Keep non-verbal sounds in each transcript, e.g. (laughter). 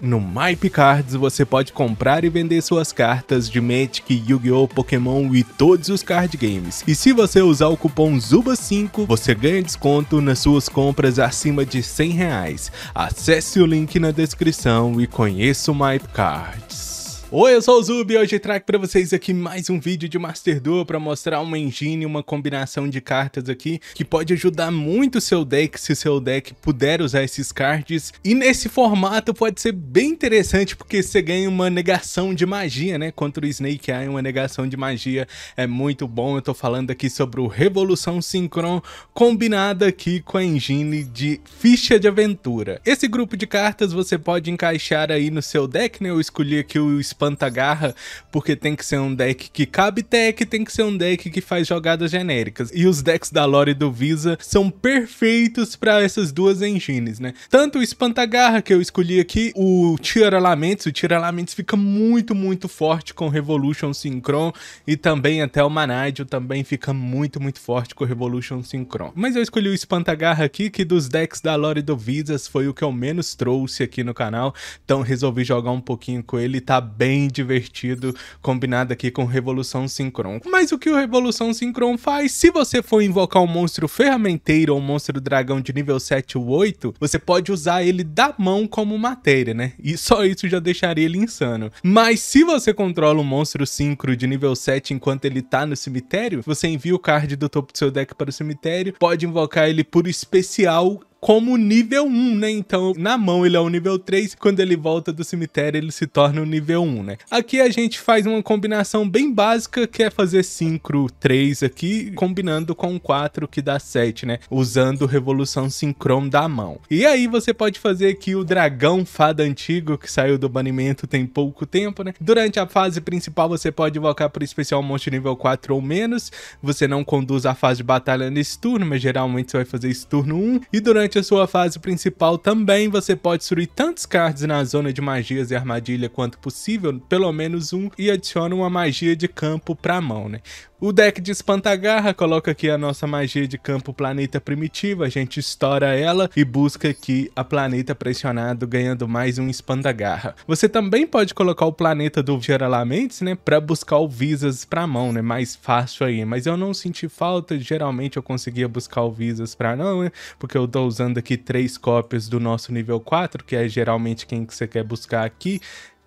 No MyPicards você pode comprar e vender suas cartas de Magic, Yu-Gi-Oh!, Pokémon e todos os card games. E se você usar o cupom ZUBA5, você ganha desconto nas suas compras acima de 100 reais. Acesse o link na descrição e conheça o MyPicards. Oi, eu sou o Zubi e hoje trago para vocês aqui mais um vídeo de Master Duel para mostrar uma engine, uma combinação de cartas aqui que pode ajudar muito o seu deck se o seu deck puder usar esses cards. E nesse formato pode ser bem interessante porque você ganha uma negação de magia, né? Contra o Snake Eye, uma negação de magia é muito bom. Eu tô falando aqui sobre o Revolução Synchron combinada aqui com a engine de Ficha de Aventura. Esse grupo de cartas você pode encaixar aí no seu deck, né? Eu escolhi aqui o espanta-garra, porque tem que ser um deck que cabe tech, tem que ser um deck que faz jogadas genéricas. E os decks da Lore e do Visa são perfeitos para essas duas engines, né? Tanto o espanta-garra que eu escolhi aqui, o Tira Lamentos, o Tira Lamentos fica muito, muito forte com Revolution Synchron e também até o Manadio também fica muito, muito forte com Revolution Synchron. Mas eu escolhi o espanta-garra aqui, que dos decks da Lore e do Visas foi o que eu menos trouxe aqui no canal, então resolvi jogar um pouquinho com ele, tá bem bem divertido, combinado aqui com Revolução Sincron. Mas o que o Revolução Sincron faz? Se você for invocar um monstro ferramenteiro ou um monstro dragão de nível 7 ou 8, você pode usar ele da mão como matéria, né? E só isso já deixaria ele insano. Mas se você controla um monstro sincro de nível 7 enquanto ele tá no cemitério, você envia o card do topo do seu deck para o cemitério, pode invocar ele por especial como nível 1, né? Então, na mão ele é o nível 3, quando ele volta do cemitério ele se torna o nível 1, né? Aqui a gente faz uma combinação bem básica, que é fazer sincro 3 aqui, combinando com 4 que dá 7, né? Usando revolução sincron da mão. E aí você pode fazer aqui o dragão fada antigo, que saiu do banimento tem pouco tempo, né? Durante a fase principal você pode invocar por especial um monte nível 4 ou menos, você não conduz a fase de batalha nesse turno, mas geralmente você vai fazer esse turno 1, e durante Durante a sua fase principal também você pode destruir tantos cards na zona de magias e armadilha quanto possível, pelo menos um, e adiciona uma magia de campo pra mão, né? O deck de Espantagarra coloca aqui a nossa magia de campo planeta primitiva, a gente estoura ela e busca aqui a planeta pressionado, ganhando mais um Espantagarra. Você também pode colocar o planeta do Geralamentos, né, para buscar o Visas pra mão, né, mais fácil aí, mas eu não senti falta, geralmente eu conseguia buscar o Visas pra não, né, porque eu tô usando aqui três cópias do nosso nível 4, que é geralmente quem que você quer buscar aqui,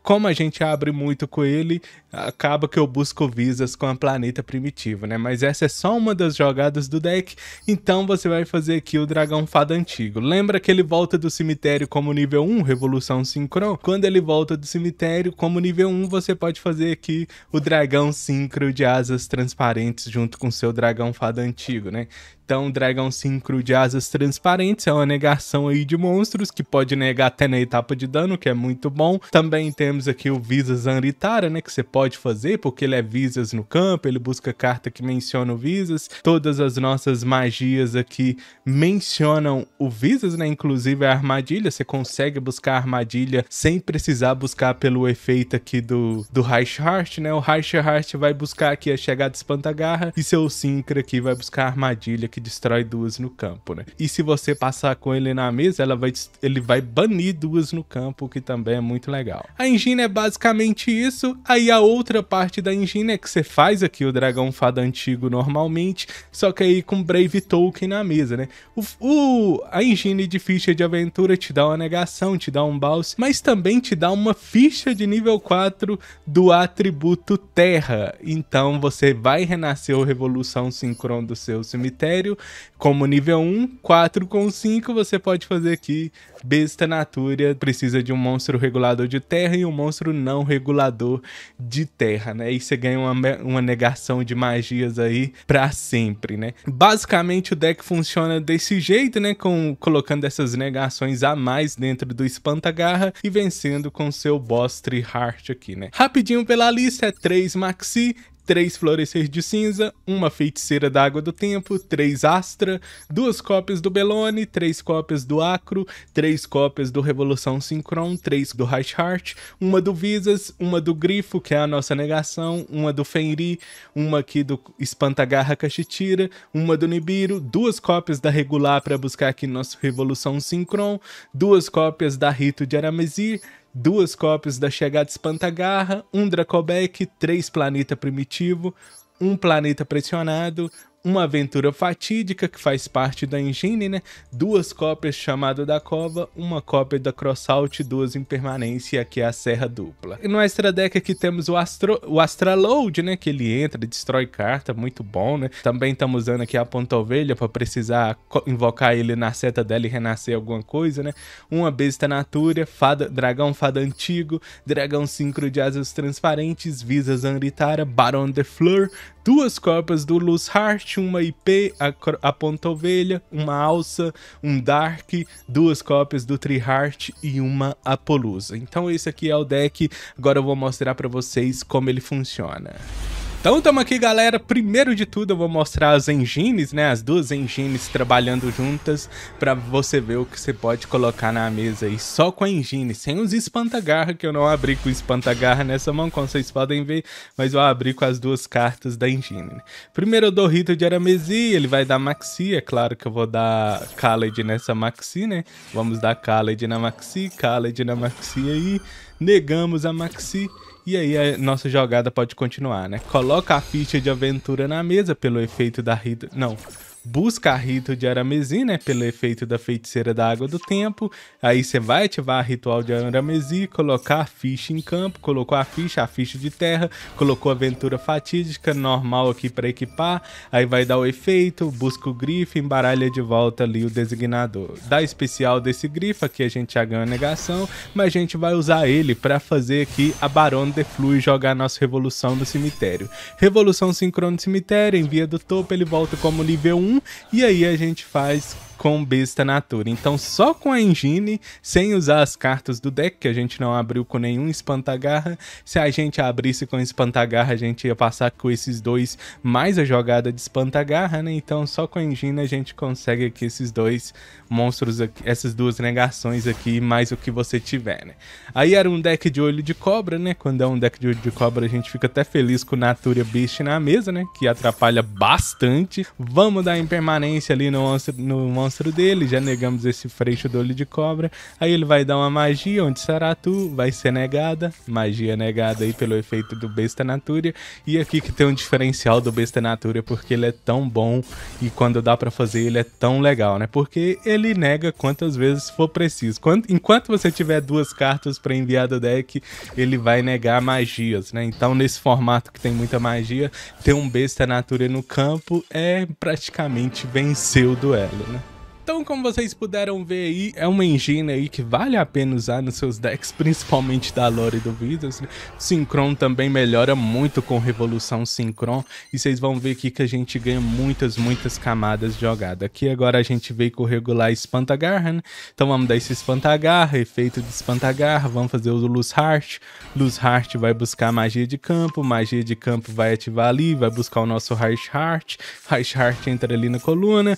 como a gente abre muito com ele, acaba que eu busco visas com a planeta primitivo, né? Mas essa é só uma das jogadas do deck, então você vai fazer aqui o dragão fada antigo. Lembra que ele volta do cemitério como nível 1, revolução sincro? Quando ele volta do cemitério como nível 1, você pode fazer aqui o dragão sincro de asas transparentes junto com seu dragão fada antigo, né? Então, Dragão Syncro de asas transparentes é uma negação aí de monstros, que pode negar até na etapa de dano, que é muito bom. Também temos aqui o Visas Anritara, né, que você pode fazer, porque ele é Visas no campo, ele busca carta que menciona o Visas. Todas as nossas magias aqui mencionam o Visas, né, inclusive a armadilha. Você consegue buscar a armadilha sem precisar buscar pelo efeito aqui do, do Heart, né. O Reich Heart vai buscar aqui a chegada de Espantagarra e seu Syncro aqui vai buscar a armadilha que destrói duas no campo, né? E se você passar com ele na mesa, ela vai, ele vai banir duas no campo, que também é muito legal. A engine é basicamente isso. Aí a outra parte da engine é que você faz aqui o dragão fada antigo normalmente, só que aí com Brave Token na mesa, né? O, o, a engine de ficha de aventura te dá uma negação, te dá um balse, mas também te dá uma ficha de nível 4 do atributo terra. Então você vai renascer o Revolução Sincron do seu cemitério como nível 1, 4 com 5, você pode fazer aqui Besta natureza Precisa de um monstro regulador de terra e um monstro não regulador de terra, né? E você ganha uma, uma negação de magias aí pra sempre, né? Basicamente o deck funciona desse jeito, né? Com, colocando essas negações a mais dentro do Espantagarra e vencendo com seu Tree Heart aqui, né? Rapidinho pela lista, é 3 Maxi, três florescer de cinza, uma feiticeira da água do tempo, três astra, duas cópias do Belone, três cópias do Acro, três cópias do Revolução Sincron, três do high Heart, uma do Visas, uma do Grifo, que é a nossa negação, uma do Fenri, uma aqui do Espantagarra Cachitira, uma do Nibiru, duas cópias da Regular para buscar aqui nosso Revolução Sincron, duas cópias da Rito de Aramesir, duas cópias da Chegada Espantagarra, um Dracobec, três Planeta Primitivo, um Planeta Pressionado, uma aventura fatídica que faz parte da engine, né? Duas cópias chamada da cova, uma cópia da Crossout, duas em permanência, e aqui é a Serra Dupla. E no Extra Deck aqui temos o, Astro, o Astraload, né? Que ele entra, destrói carta, muito bom, né? Também estamos usando aqui a Ponta Ovelha para precisar invocar ele na seta dela e renascer alguma coisa, né? Uma Besta Natura, fada, Dragão Fada Antigo, Dragão Sincro de Asas Transparentes, Visa Zanritara, baron de Fleur, duas cópias do Luz Heart, uma IP, a, a ponta ovelha, uma alça, um Dark, duas cópias do Heart e uma Apolusa. Então esse aqui é o deck, agora eu vou mostrar para vocês como ele funciona. Então estamos aqui, galera. Primeiro de tudo, eu vou mostrar as engines, né? As duas engines trabalhando juntas para você ver o que você pode colocar na mesa aí só com a engine, sem os espantagarra, que eu não abri com espantagarra nessa né? mão, como vocês podem ver, mas eu abri com as duas cartas da engine. Primeiro eu dou rito de Aramesi, ele vai dar Maxi, é claro que eu vou dar Khaled nessa Maxi, né? Vamos dar Khaled na Maxi, Khaled na Maxi aí. Negamos a Maxi e aí a nossa jogada pode continuar, né? Coloca a ficha de aventura na mesa pelo efeito da Rita... Não, busca a rito de Aramesi, né? Pelo efeito da feiticeira da água do tempo. Aí você vai ativar ritual de Aramesi, colocar a ficha em campo, colocou a ficha, a ficha de terra, colocou a aventura fatídica, normal aqui para equipar. Aí vai dar o efeito, busca o grifo, embaralha de volta ali o designador. Da especial desse grifo aqui a gente já ganha negação, mas a gente vai usar ele para fazer aqui a Barão de Flu e jogar nossa Revolução no Cemitério. Revolução Sincrono do Cemitério, envia do topo, ele volta como nível 1 1 e aí a gente faz com Besta Natura. Então, só com a engine, sem usar as cartas do deck, que a gente não abriu com nenhum Espantagarra. Se a gente abrisse com Espantagarra, a gente ia passar com esses dois mais a jogada de Espantagarra, né? Então, só com a engine a gente consegue aqui esses dois monstros, aqui, essas duas negações aqui, mais o que você tiver, né? Aí era um deck de olho de cobra, né? Quando é um deck de olho de cobra, a gente fica até feliz com Natura Beast na mesa, né? Que atrapalha bastante. Vamos dar impermanência ali no monstro, no monstro monstro dele, já negamos esse freixo do olho de cobra. Aí ele vai dar uma magia, onde Saratu vai ser negada, magia negada aí pelo efeito do Besta Natura. E aqui que tem um diferencial do Besta Natura, porque ele é tão bom e quando dá para fazer ele é tão legal, né? Porque ele nega quantas vezes for preciso. Quando, enquanto você tiver duas cartas para enviar do deck, ele vai negar magias, né? Então nesse formato que tem muita magia, ter um Besta Natura no campo é praticamente vencer o duelo, né? Então, como vocês puderam ver aí, é uma engine aí que vale a pena usar nos seus decks, (laughs) principalmente da lore do Wizards. Né? Synchron também melhora muito com Revolução Synchron, e vocês vão ver aqui que a gente ganha muitas, muitas camadas de jogada. Aqui agora a gente veio com o regular Espantagarra, né? Então vamos dar esse Espantagarra, efeito de Espantagarra, vamos fazer o Luz Heart. Luz Heart vai buscar magia de campo, magia de campo vai ativar ali, vai buscar o nosso Heart Heart. Heart Heart entra ali na coluna,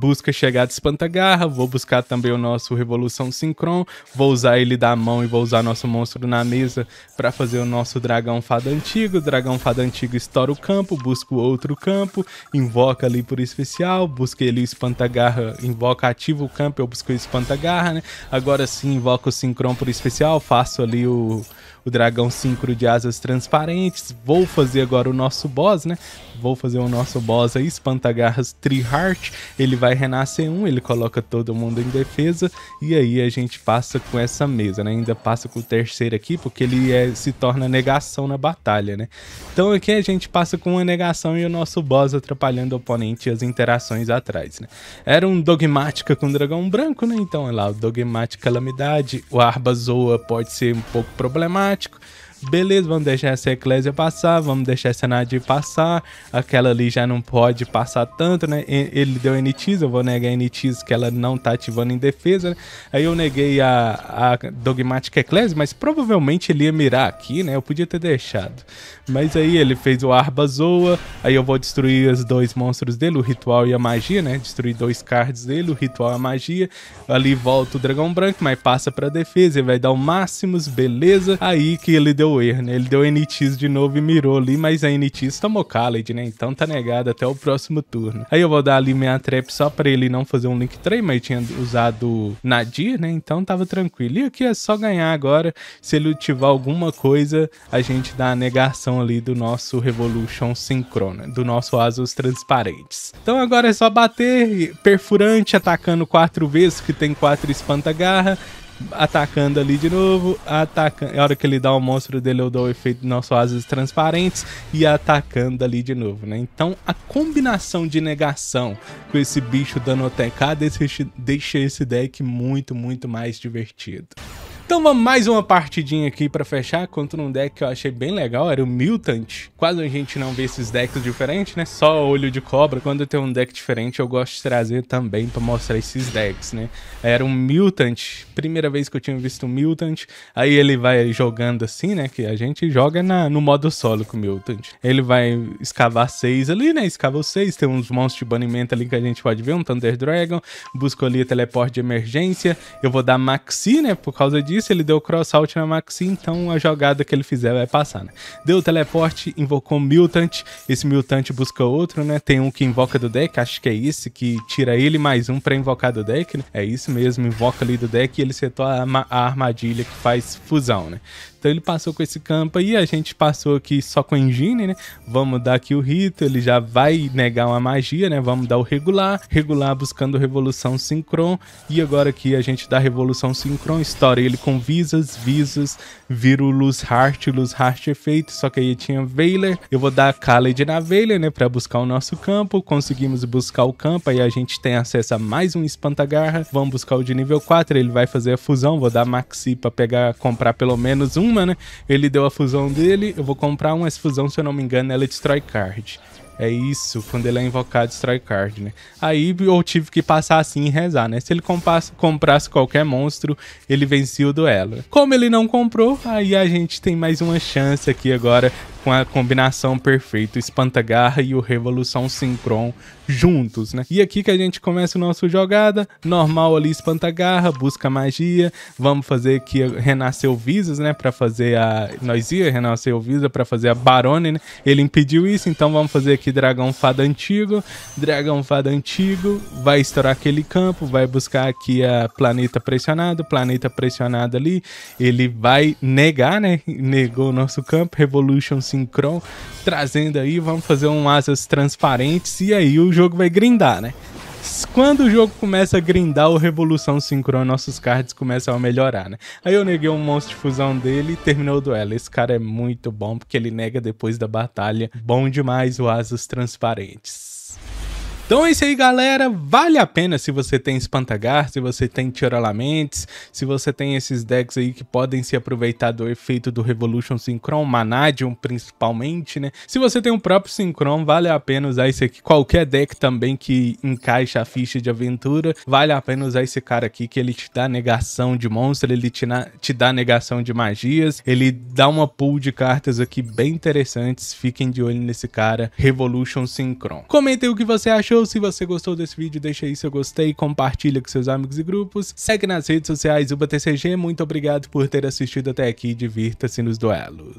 busca chegar de Espantagarra, vou buscar também o nosso Revolução Sincron, vou usar ele da mão e vou usar nosso monstro na mesa para fazer o nosso Dragão Fada Antigo. dragão Fada Antigo estoura o campo, busca o outro campo, invoca ali por especial, busca ele o Espantagarra, invoca ativo o campo, eu busco o Espantagarra, né? Agora sim invoco o Sincron por especial, faço ali o o dragão síncro de asas transparentes. Vou fazer agora o nosso boss, né? Vou fazer o nosso boss aí, Espantagarras Triheart. Ele vai renascer um, ele coloca todo mundo em defesa. E aí a gente passa com essa mesa, né? Ainda passa com o terceiro aqui, porque ele é, se torna negação na batalha, né? Então aqui a gente passa com uma negação e o nosso boss atrapalhando o oponente e as interações atrás, né? Era um Dogmática com dragão branco, né? Então, é lá, o Dogmática Calamidade, o Arbazoa pode ser um pouco problemático automático beleza, vamos deixar essa Eclésia passar, vamos deixar essa Nadir passar, aquela ali já não pode passar tanto, né? Ele deu NTs, eu vou negar NTs que ela não tá ativando em defesa, né? Aí eu neguei a, a Dogmatic Eclésia, mas provavelmente ele ia mirar aqui, né? Eu podia ter deixado. Mas aí ele fez o Arba Zoa, aí eu vou destruir os dois monstros dele, o Ritual e a Magia, né? Destruir dois cards dele, o Ritual e a Magia. Ali volta o Dragão Branco, mas passa pra defesa, ele vai dar o Máximos, beleza? Aí que ele deu deu erro, né? Ele deu NTs de novo e mirou ali, mas a NTs tomou Khaled, né? Então tá negado até o próximo turno. Aí eu vou dar ali minha trap só pra ele não fazer um link trade, mas tinha usado Nadir, né? Então tava tranquilo. E aqui é só ganhar agora. Se ele ativar alguma coisa, a gente dá a negação ali do nosso Revolution Synchrona, do nosso Asus Transparentes. Então agora é só bater, perfurante, atacando quatro vezes, que tem quatro espanta-garra atacando ali de novo, atacando. É hora que ele dá o monstro dele, eu dou o efeito não nosso asas transparentes e atacando ali de novo, né? Então a combinação de negação com esse bicho dando OTK deixa esse deck muito, muito mais divertido. Então vamos mais uma partidinha aqui pra fechar contra um deck que eu achei bem legal, era o Mutant. Quase a gente não vê esses decks diferentes, né? Só olho de cobra. Quando tem um deck diferente, eu gosto de trazer também pra mostrar esses decks, né? Era um Mutant, primeira vez que eu tinha visto um Mutant. Aí ele vai jogando assim, né? Que a gente joga na, no modo solo com o Mutant. Ele vai escavar seis ali, né? Escava seis, tem uns monstros de banimento ali que a gente pode ver, um Thunder Dragon. Busco ali teleporte de emergência. Eu vou dar Maxi, né? Por causa disso disso, ele deu cross-out na Maxi, então a jogada que ele fizer vai passar, né? Deu o teleporte, invocou Mutant, esse Mutant busca outro, né? Tem um que invoca do deck, acho que é esse, que tira ele mais um pra invocar do deck, né? É isso mesmo, invoca ali do deck e ele setou a, a armadilha que faz fusão, né? Então ele passou com esse campo aí, a gente passou aqui só com engine, né? Vamos dar aqui o rito, ele já vai negar uma magia, né? Vamos dar o regular, regular buscando revolução sincron. E agora aqui a gente dá revolução sincron, estoura ele com visas, visas, Virulus, luz heart, luz heart efeito, só que aí tinha Veiler. Eu vou dar a Khaled na Veiler, né? Pra buscar o nosso campo. Conseguimos buscar o campo, aí a gente tem acesso a mais um espantagarra. Vamos buscar o de nível 4, ele vai fazer a fusão. Vou dar Maxi pra pegar, comprar pelo menos um cima, né? Ele deu a fusão dele, eu vou comprar uma, fusão, se eu não me engano, ela é destrói card. É isso, quando ele é invocado, destrói card, né? Aí eu tive que passar assim e rezar, né? Se ele comprasse qualquer monstro, ele vencia o duelo. Como ele não comprou, aí a gente tem mais uma chance aqui agora com a combinação perfeita, Espantagarra e o Revolução Sincron juntos, né? E aqui que a gente começa o nosso jogada, normal ali Espantagarra, busca magia, vamos fazer aqui renascer o Visas, né, para fazer a nós ia renascer o Visa para fazer a Barone, né? Ele impediu isso, então vamos fazer aqui Dragão Fada Antigo, Dragão Fada Antigo, vai estourar aquele campo, vai buscar aqui a planeta pressionado, planeta pressionado ali, ele vai negar, né? Negou o nosso campo, Revolution Synchron, trazendo aí, vamos fazer um asas transparentes e aí o jogo vai grindar, né? Quando o jogo começa a grindar o Revolução Sincron, nossos cards começam a melhorar, né? Aí eu neguei um monstro de fusão dele e terminou o duelo. Esse cara é muito bom porque ele nega depois da batalha. Bom demais o Asas Transparentes. Então é isso aí, galera. Vale a pena se você tem Espantagar, se você tem Tirolamentes, se você tem esses decks aí que podem se aproveitar do efeito do Revolution Synchron, Manadium principalmente, né? Se você tem o próprio Synchron, vale a pena usar esse aqui. Qualquer deck também que encaixa a ficha de aventura, vale a pena usar esse cara aqui, que ele te dá negação de monstro, ele te, te dá negação de magias, ele dá uma pool de cartas aqui bem interessantes. Fiquem de olho nesse cara, Revolution Synchron. Comentem o que você achou vídeo. Se você gostou desse vídeo, deixa aí seu gostei, compartilha com seus amigos e grupos. Segue nas redes sociais o BTCG. Muito obrigado por ter assistido até aqui. Divirta-se nos duelos.